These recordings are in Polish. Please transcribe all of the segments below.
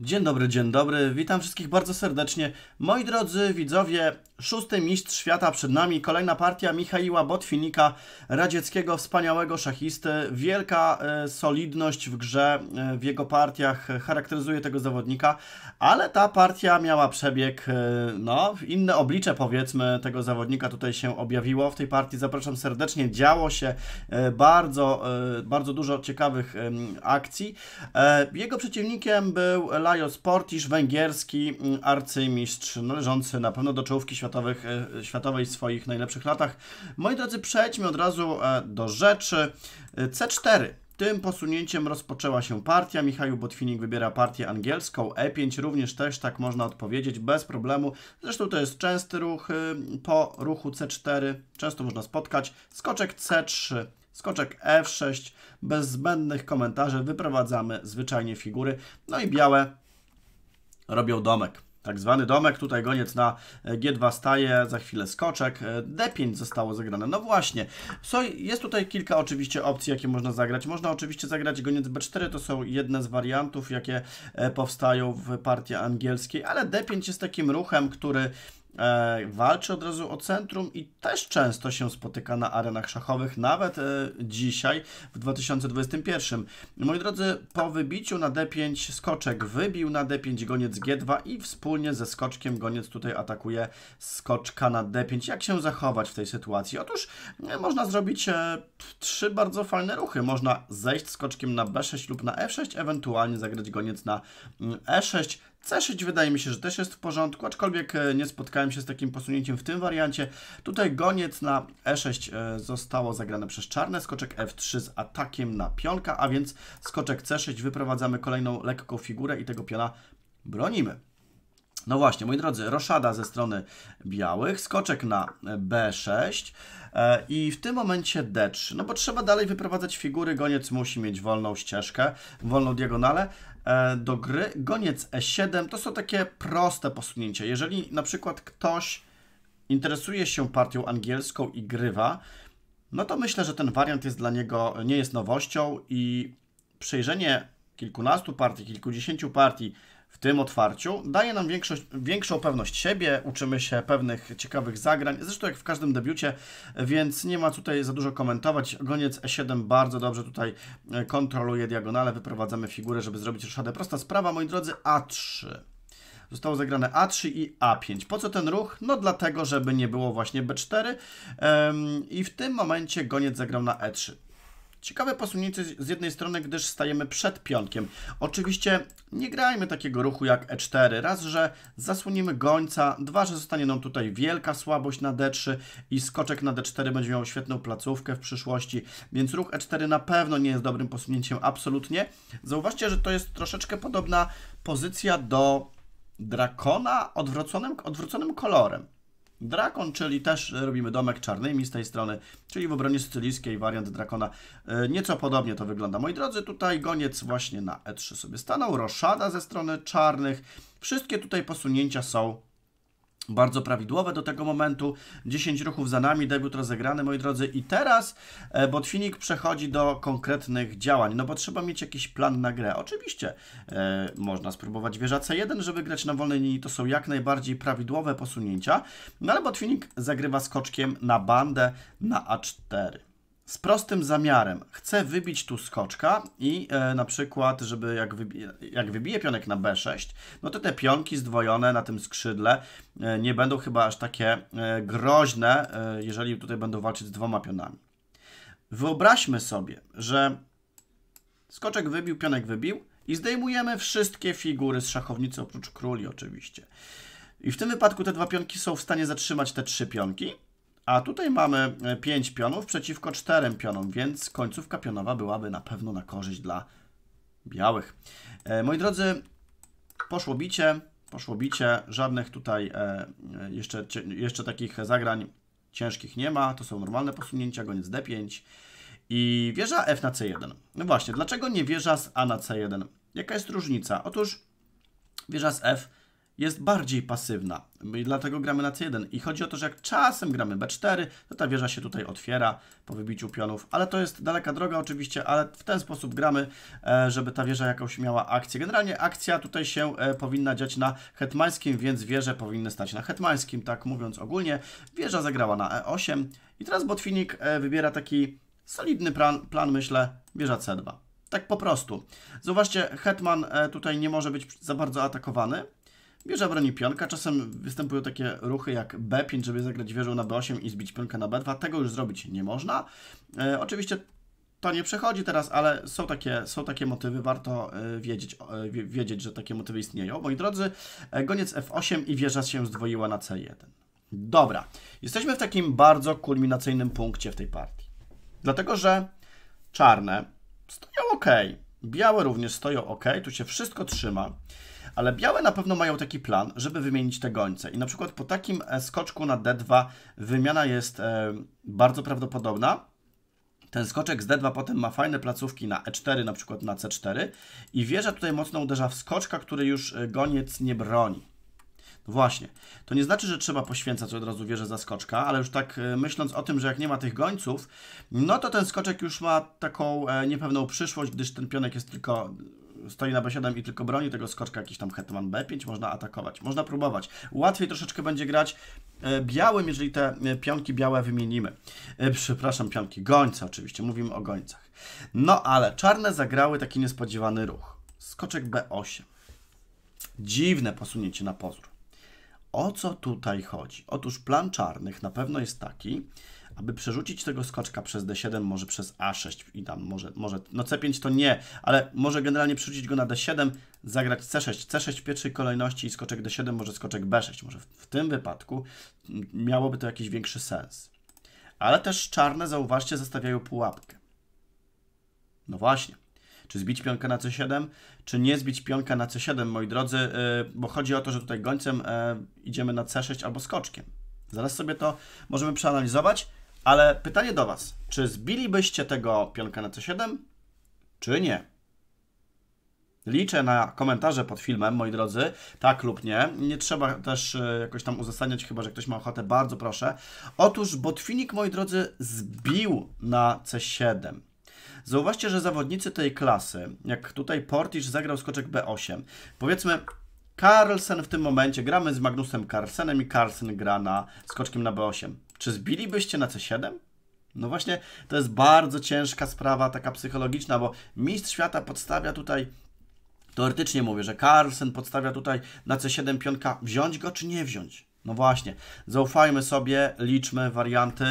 Dzień dobry, dzień dobry, witam wszystkich bardzo serdecznie. Moi drodzy widzowie, szósty mistrz świata przed nami, kolejna partia Michaiła Botwinika, radzieckiego wspaniałego szachisty. Wielka e, solidność w grze, e, w jego partiach charakteryzuje tego zawodnika, ale ta partia miała przebieg, e, no, inne oblicze powiedzmy tego zawodnika tutaj się objawiło. W tej partii zapraszam serdecznie, działo się e, bardzo, e, bardzo dużo ciekawych akcji. E, jego przeciwnikiem był Lajos Portisz, węgierski mm, arcymistrz, należący na pewno do czołówki światowych, e, e, światowej w swoich najlepszych latach. Moi drodzy, przejdźmy od razu e, do rzeczy. C4. Tym posunięciem rozpoczęła się partia. Michał Botwinik wybiera partię angielską. E5 również też tak można odpowiedzieć bez problemu. Zresztą to jest częsty ruch po ruchu C4. Często można spotkać skoczek C3. Skoczek F6, bez zbędnych komentarzy wyprowadzamy zwyczajnie figury. No i białe robią domek. Tak zwany domek, tutaj goniec na G2 staje, za chwilę skoczek, D5 zostało zagrane. No właśnie, so, jest tutaj kilka oczywiście opcji, jakie można zagrać. Można oczywiście zagrać goniec B4, to są jedne z wariantów, jakie e, powstają w partii angielskiej, ale D5 jest takim ruchem, który E, walczy od razu o centrum i też często się spotyka na arenach szachowych, nawet e, dzisiaj w 2021. Moi drodzy, po wybiciu na D5 skoczek wybił na D5 goniec G2 i wspólnie ze skoczkiem goniec tutaj atakuje skoczka na D5. Jak się zachować w tej sytuacji? Otóż e, można zrobić trzy bardzo fajne ruchy. Można zejść skoczkiem na B6 lub na F6, ewentualnie zagrać goniec na mm, E6, C6 wydaje mi się, że też jest w porządku, aczkolwiek e, nie spotkałem się z takim posunięciem w tym wariancie. Tutaj goniec na E6 e, zostało zagrane przez czarne, skoczek F3 z atakiem na pionka, a więc skoczek C6 wyprowadzamy kolejną lekką figurę i tego piona bronimy. No właśnie, moi drodzy, roszada ze strony białych, skoczek na e, B6 i w tym momencie D3, no bo trzeba dalej wyprowadzać figury, goniec musi mieć wolną ścieżkę, wolną diagonalę, E, do gry. Goniec E7 to są takie proste posunięcia. Jeżeli na przykład ktoś interesuje się partią angielską i grywa, no to myślę, że ten wariant jest dla niego nie jest nowością i przejrzenie kilkunastu partii, kilkudziesięciu partii w tym otwarciu daje nam większość, większą pewność siebie, uczymy się pewnych ciekawych zagrań, zresztą jak w każdym debiucie, więc nie ma tutaj za dużo komentować. Goniec E7 bardzo dobrze tutaj e, kontroluje diagonale, wyprowadzamy figurę, żeby zrobić ruszadę. Prosta sprawa, moi drodzy, A3. Zostało zagrane A3 i A5. Po co ten ruch? No dlatego, żeby nie było właśnie B4 i w tym momencie goniec zagrał na E3. Ciekawe posunięcie z jednej strony, gdyż stajemy przed pionkiem. Oczywiście nie grajmy takiego ruchu jak E4. Raz, że zasłonimy gońca, dwa, że zostanie nam tutaj wielka słabość na D3 i skoczek na D4 będzie miał świetną placówkę w przyszłości, więc ruch E4 na pewno nie jest dobrym posunięciem, absolutnie. Zauważcie, że to jest troszeczkę podobna pozycja do drakona odwróconym, odwróconym kolorem. Drakon, czyli też robimy domek czarnymi z tej strony, czyli w obronie sycylijskiej wariant Drakona. E, nieco podobnie to wygląda. Moi drodzy, tutaj goniec właśnie na E3 sobie stanął, roszada ze strony czarnych. Wszystkie tutaj posunięcia są bardzo prawidłowe do tego momentu. 10 ruchów za nami, debiut rozegrany, moi drodzy. I teraz e, Botfinik przechodzi do konkretnych działań, no bo trzeba mieć jakiś plan na grę. Oczywiście e, można spróbować wieża C1, żeby grać na wolnej linii. To są jak najbardziej prawidłowe posunięcia, no ale Botfinik zagrywa skoczkiem na bandę na A4 z prostym zamiarem. Chcę wybić tu skoczka i e, na przykład, żeby jak, wybi jak wybiję pionek na B6, no to te pionki zdwojone na tym skrzydle e, nie będą chyba aż takie e, groźne, e, jeżeli tutaj będą walczyć z dwoma pionami. Wyobraźmy sobie, że skoczek wybił, pionek wybił i zdejmujemy wszystkie figury z szachownicy, oprócz króli oczywiście. I w tym wypadku te dwa pionki są w stanie zatrzymać te trzy pionki, a tutaj mamy 5 e, pionów przeciwko 4 pionom, więc końcówka pionowa byłaby na pewno na korzyść dla białych. E, moi drodzy, poszło bicie, poszło bicie, żadnych tutaj e, jeszcze, jeszcze takich zagrań ciężkich nie ma, to są normalne posunięcia, goniec D5 i wieża F na C1. No właśnie, dlaczego nie wieża z A na C1? Jaka jest różnica? Otóż wieża z F jest bardziej pasywna. Dlatego gramy na C1. I chodzi o to, że jak czasem gramy B4, to ta wieża się tutaj otwiera po wybiciu pionów. Ale to jest daleka droga oczywiście, ale w ten sposób gramy, e, żeby ta wieża jakoś miała akcję. Generalnie akcja tutaj się e, powinna dziać na hetmańskim, więc wieże powinny stać na hetmańskim, tak mówiąc ogólnie. Wieża zagrała na E8 i teraz Botwinik e, wybiera taki solidny plan, plan myślę, wieża C2. Tak po prostu. Zobaczcie, hetman tutaj nie może być za bardzo atakowany, Wieża broni pionka, czasem występują takie ruchy jak B5, żeby zagrać wieżą na B8 i zbić pionka na B2. Tego już zrobić nie można. E, oczywiście to nie przechodzi teraz, ale są takie, są takie motywy, warto e, wiedzieć, e, wiedzieć, że takie motywy istnieją. Moi drodzy, e, goniec F8 i wieża się zdwoiła na C1. Dobra, jesteśmy w takim bardzo kulminacyjnym punkcie w tej partii. Dlatego, że czarne stoją ok, białe również stoją ok, tu się wszystko trzyma ale białe na pewno mają taki plan, żeby wymienić te gońce. I na przykład po takim e, skoczku na D2 wymiana jest e, bardzo prawdopodobna. Ten skoczek z D2 potem ma fajne placówki na E4, na przykład na C4 i wieża tutaj mocno uderza w skoczka, który już e, goniec nie broni. No właśnie, to nie znaczy, że trzeba poświęcać od razu wieżę za skoczka, ale już tak myśląc o tym, że jak nie ma tych gońców, no to ten skoczek już ma taką niepewną przyszłość, gdyż ten pionek jest tylko stoi na B7 i tylko broni tego skoczka jakiś tam hetman B5, można atakować, można próbować. Łatwiej troszeczkę będzie grać e, białym, jeżeli te e, pionki białe wymienimy. E, przepraszam, pionki gońca oczywiście, mówimy o gońcach. No ale czarne zagrały taki niespodziewany ruch. Skoczek B8. Dziwne posunięcie na pozór. O co tutaj chodzi? Otóż plan czarnych na pewno jest taki, aby przerzucić tego skoczka przez D7, może przez A6 i tam może, może no C5 to nie, ale może generalnie przerzucić go na D7, zagrać C6. C6 w pierwszej kolejności i skoczek D7, może skoczek B6. Może w, w tym wypadku miałoby to jakiś większy sens. Ale też czarne, zauważcie, zostawiają pułapkę. No właśnie. Czy zbić pionkę na C7, czy nie zbić pionka na C7, moi drodzy, y, bo chodzi o to, że tutaj gońcem y, idziemy na C6 albo skoczkiem. Zaraz sobie to możemy przeanalizować. Ale pytanie do Was. Czy zbilibyście tego pionka na C7, czy nie? Liczę na komentarze pod filmem, moi drodzy, tak lub nie. Nie trzeba też e, jakoś tam uzasadniać, chyba że ktoś ma ochotę, bardzo proszę. Otóż Botwinik, moi drodzy, zbił na C7. Zauważcie, że zawodnicy tej klasy, jak tutaj Portisz zagrał skoczek B8, powiedzmy Carlsen w tym momencie, gramy z Magnusem Carlsenem i Carlsen gra na skoczkiem na B8. Czy zbilibyście na C7? No właśnie, to jest bardzo ciężka sprawa, taka psychologiczna, bo mistrz świata podstawia tutaj teoretycznie mówię, że Carlsen podstawia tutaj na C7 pionka, wziąć go czy nie wziąć? No właśnie, zaufajmy sobie, liczmy warianty.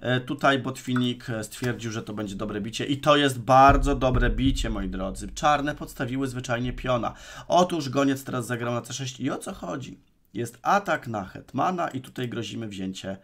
E, tutaj Botwinik e, stwierdził, że to będzie dobre bicie i to jest bardzo dobre bicie, moi drodzy. Czarne podstawiły zwyczajnie piona. Otóż goniec teraz zagrał na C6 i o co chodzi? Jest atak na hetmana i tutaj grozimy wzięcie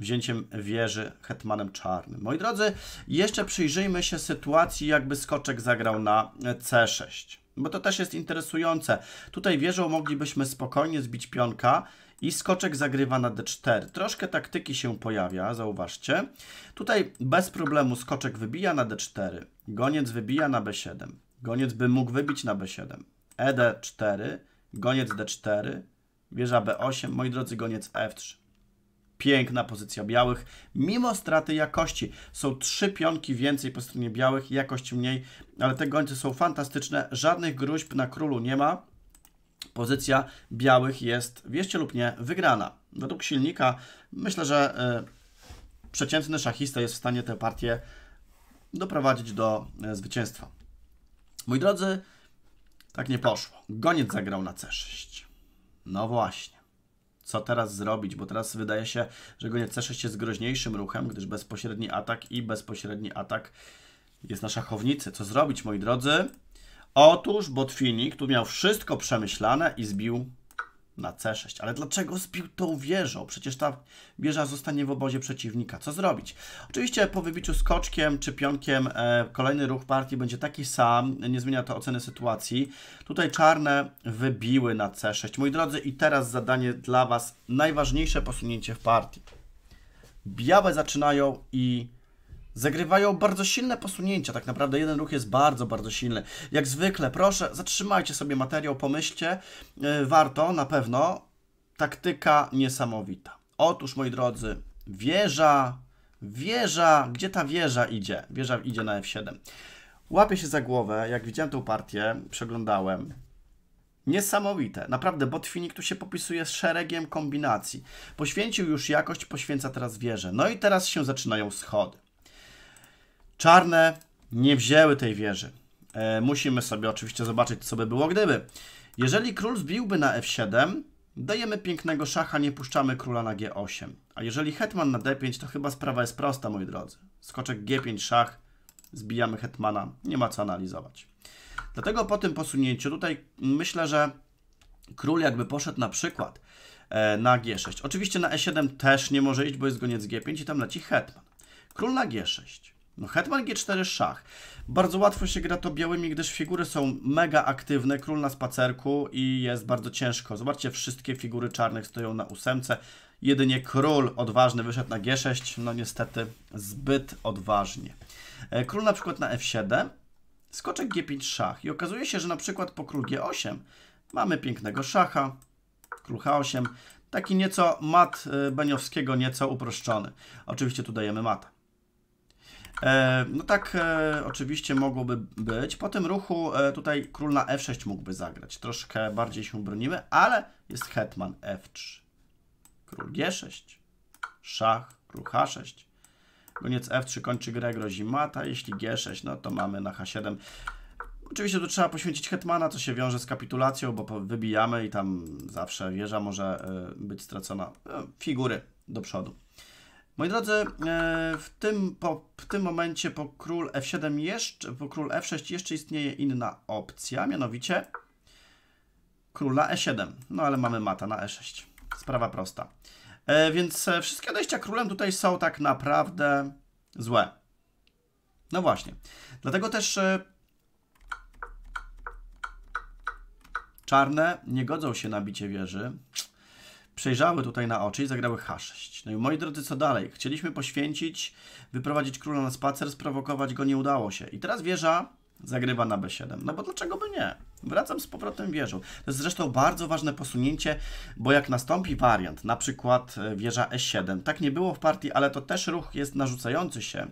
wzięciem wieży hetmanem czarnym. Moi drodzy, jeszcze przyjrzyjmy się sytuacji, jakby skoczek zagrał na c6, bo to też jest interesujące. Tutaj wieżą moglibyśmy spokojnie zbić pionka i skoczek zagrywa na d4. Troszkę taktyki się pojawia, zauważcie. Tutaj bez problemu skoczek wybija na d4, goniec wybija na b7, goniec by mógł wybić na b7, ed4, goniec d4, wieża b8, moi drodzy, goniec f3. Piękna pozycja białych, mimo straty jakości. Są trzy pionki więcej po stronie białych, jakość mniej, ale te gońce są fantastyczne. Żadnych gruźb na królu nie ma. Pozycja białych jest, wieście lub nie, wygrana. Według silnika myślę, że y, przeciętny szachista jest w stanie tę partię doprowadzić do y, zwycięstwa. Mój drodzy, tak nie poszło. Goniec zagrał na C6. No właśnie co teraz zrobić, bo teraz wydaje się, że Goliat C6 jest groźniejszym ruchem, gdyż bezpośredni atak i bezpośredni atak jest na szachownicy. Co zrobić, moi drodzy? Otóż Botwini, tu miał wszystko przemyślane i zbił na C6. Ale dlaczego zbił tą wieżą? Przecież ta wieża zostanie w obozie przeciwnika. Co zrobić? Oczywiście po wybiciu skoczkiem czy pionkiem e, kolejny ruch partii będzie taki sam. Nie zmienia to oceny sytuacji. Tutaj czarne wybiły na C6. Moi drodzy, i teraz zadanie dla Was. Najważniejsze posunięcie w partii. Białe zaczynają i Zagrywają bardzo silne posunięcia, tak naprawdę jeden ruch jest bardzo, bardzo silny. Jak zwykle, proszę, zatrzymajcie sobie materiał, pomyślcie, e, warto na pewno. Taktyka niesamowita. Otóż, moi drodzy, wieża, wieża, gdzie ta wieża idzie? Wieża idzie na F7. Łapię się za głowę, jak widziałem tą partię, przeglądałem. Niesamowite. Naprawdę, Botwinik tu się popisuje z szeregiem kombinacji. Poświęcił już jakość, poświęca teraz wieżę. No i teraz się zaczynają schody. Czarne nie wzięły tej wieży. E, musimy sobie oczywiście zobaczyć, co by było gdyby. Jeżeli król zbiłby na f7, dajemy pięknego szacha, nie puszczamy króla na g8. A jeżeli hetman na d5, to chyba sprawa jest prosta, moi drodzy. Skoczek g5, szach, zbijamy hetmana, nie ma co analizować. Dlatego po tym posunięciu tutaj myślę, że król jakby poszedł na przykład e, na g6. Oczywiście na e7 też nie może iść, bo jest goniec g5 i tam leci hetman. Król na g6. No hetman g4 szach. Bardzo łatwo się gra to białymi, gdyż figury są mega aktywne, król na spacerku i jest bardzo ciężko. Zobaczcie, wszystkie figury czarnych stoją na ósemce. Jedynie król odważny wyszedł na g6, no niestety zbyt odważnie. E, król na przykład na f7, skoczek g5 szach i okazuje się, że na przykład po król g8 mamy pięknego szacha, król h8, taki nieco mat e, Beniowskiego, nieco uproszczony. Oczywiście tu dajemy mata. E, no tak e, oczywiście mogłoby być. Po tym ruchu e, tutaj król na f6 mógłby zagrać. Troszkę bardziej się bronimy, ale jest hetman f3. Król g6, szach, król h6. Goniec f3 kończy grę, grozi mata. Jeśli g6, no to mamy na h7. Oczywiście tu trzeba poświęcić hetmana, co się wiąże z kapitulacją, bo wybijamy i tam zawsze wieża może być stracona. Figury do przodu. Moi drodzy, e, w tym, po, w tym momencie po król F7 jeszcze, po król F6 jeszcze istnieje inna opcja, mianowicie na E7. No ale mamy mata na E6. Sprawa prosta. E, więc e, wszystkie odejścia królem tutaj są tak naprawdę złe. No właśnie. Dlatego też czarne nie godzą się na bicie wieży przejrzały tutaj na oczy i zagrały H6. No i moi drodzy, co dalej? Chcieliśmy poświęcić, wyprowadzić króla na spacer, sprowokować go, nie udało się. I teraz wieża zagrywa na B7. No bo dlaczego by nie? Wracam z powrotem wieżą. To jest zresztą bardzo ważne posunięcie, bo jak nastąpi wariant, na przykład e, wieża E7, tak nie było w partii, ale to też ruch jest narzucający się,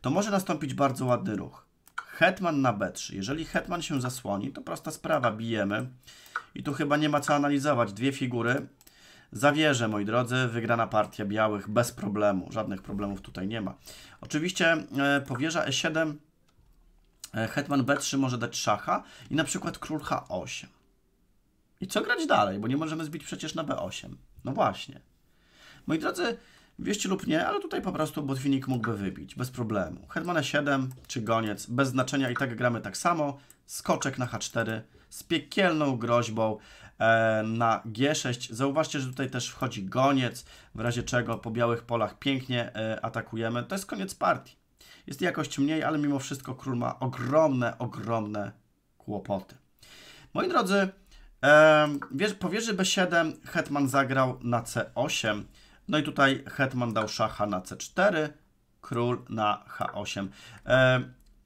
to może nastąpić bardzo ładny ruch. Hetman na B3. Jeżeli Hetman się zasłoni, to prosta sprawa, bijemy. I tu chyba nie ma co analizować. Dwie figury, Zawierzę, moi drodzy, wygrana partia białych bez problemu. Żadnych problemów tutaj nie ma. Oczywiście e, powierza E7, e, hetman B3 może dać szacha i na przykład król H8. I co grać dalej? Bo nie możemy zbić przecież na B8. No właśnie. Moi drodzy, wieści lub nie, ale tutaj po prostu botwinik mógłby wybić, bez problemu. Hetman E7 czy goniec, bez znaczenia i tak gramy tak samo. Skoczek na H4 z piekielną groźbą e, na G6. Zauważcie, że tutaj też wchodzi goniec, w razie czego po białych polach pięknie e, atakujemy. To jest koniec partii. Jest jakość mniej, ale mimo wszystko król ma ogromne, ogromne kłopoty. Moi drodzy, e, po wieży B7 hetman zagrał na C8. No i tutaj hetman dał szacha na C4, król na H8.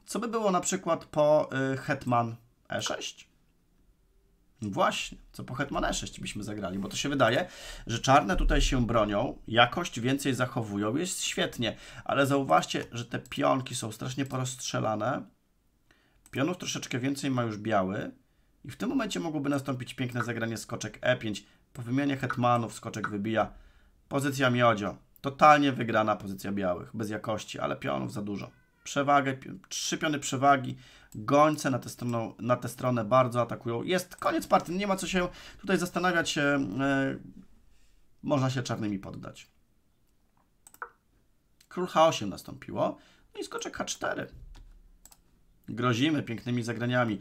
Co by było na przykład po hetman E6? No właśnie, co po Hetmanie 6 byśmy zagrali, bo to się wydaje, że czarne tutaj się bronią, jakość więcej zachowują, jest świetnie, ale zauważcie, że te pionki są strasznie porozstrzelane. Pionów troszeczkę więcej ma już biały i w tym momencie mogłoby nastąpić piękne zagranie skoczek E5. Po wymianie hetmanów skoczek wybija pozycja miodzio. Totalnie wygrana pozycja białych, bez jakości, ale pionów za dużo przewagę, trzy piony przewagi, gońce na tę, stronę, na tę stronę bardzo atakują. Jest koniec partii, nie ma co się tutaj zastanawiać, e, e, można się czarnymi poddać. Król H8 nastąpiło, no i skoczek H4. Grozimy pięknymi zagraniami.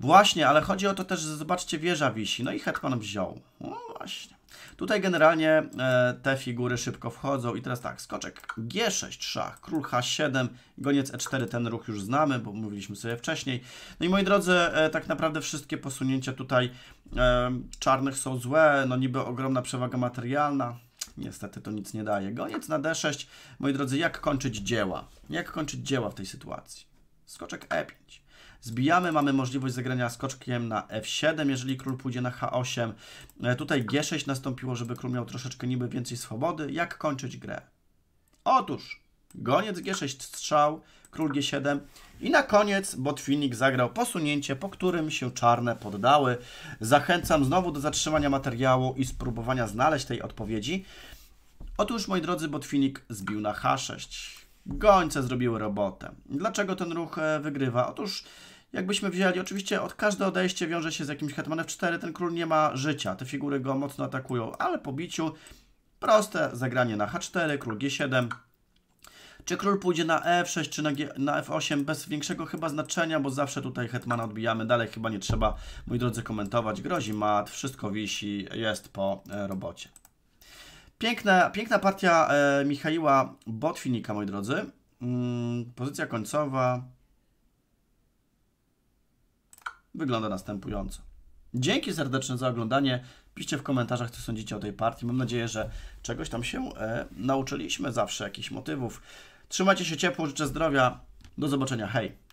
Właśnie, ale chodzi o to też, zobaczcie, wieża wisi. No i hetman wziął. No właśnie. Tutaj generalnie e, te figury szybko wchodzą i teraz tak, skoczek G6, szach, król H7, goniec E4, ten ruch już znamy, bo mówiliśmy sobie wcześniej. No i moi drodzy, e, tak naprawdę wszystkie posunięcia tutaj e, czarnych są złe, no niby ogromna przewaga materialna, niestety to nic nie daje. Goniec na D6, moi drodzy, jak kończyć dzieła? Jak kończyć dzieła w tej sytuacji? Skoczek E5. Zbijamy, mamy możliwość zagrania skoczkiem na f7, jeżeli król pójdzie na h8. E, tutaj g6 nastąpiło, żeby król miał troszeczkę niby więcej swobody. Jak kończyć grę? Otóż goniec g6 strzał, król g7 i na koniec Botwinnik zagrał posunięcie, po którym się czarne poddały. Zachęcam znowu do zatrzymania materiału i spróbowania znaleźć tej odpowiedzi. Otóż, moi drodzy, Botwinnik zbił na h6. Gońce zrobiły robotę. Dlaczego ten ruch e, wygrywa? Otóż jakbyśmy wzięli, oczywiście od każde odejście wiąże się z jakimś hetmanem f4, ten król nie ma życia, te figury go mocno atakują, ale po biciu proste zagranie na h4, król g7, czy król pójdzie na f6 e czy na, G, na, f8 bez większego chyba znaczenia, bo zawsze tutaj hetmana odbijamy. Dalej chyba nie trzeba, moi drodzy, komentować. Grozi mat, wszystko wisi, jest po e, robocie. Piękna, piękna partia e, Michaiła Botwinika, moi drodzy. Mm, pozycja końcowa wygląda następująco. Dzięki serdecznie za oglądanie. Piszcie w komentarzach, co sądzicie o tej partii. Mam nadzieję, że czegoś tam się e, nauczyliśmy zawsze, jakichś motywów. Trzymajcie się ciepło, życzę zdrowia. Do zobaczenia, hej!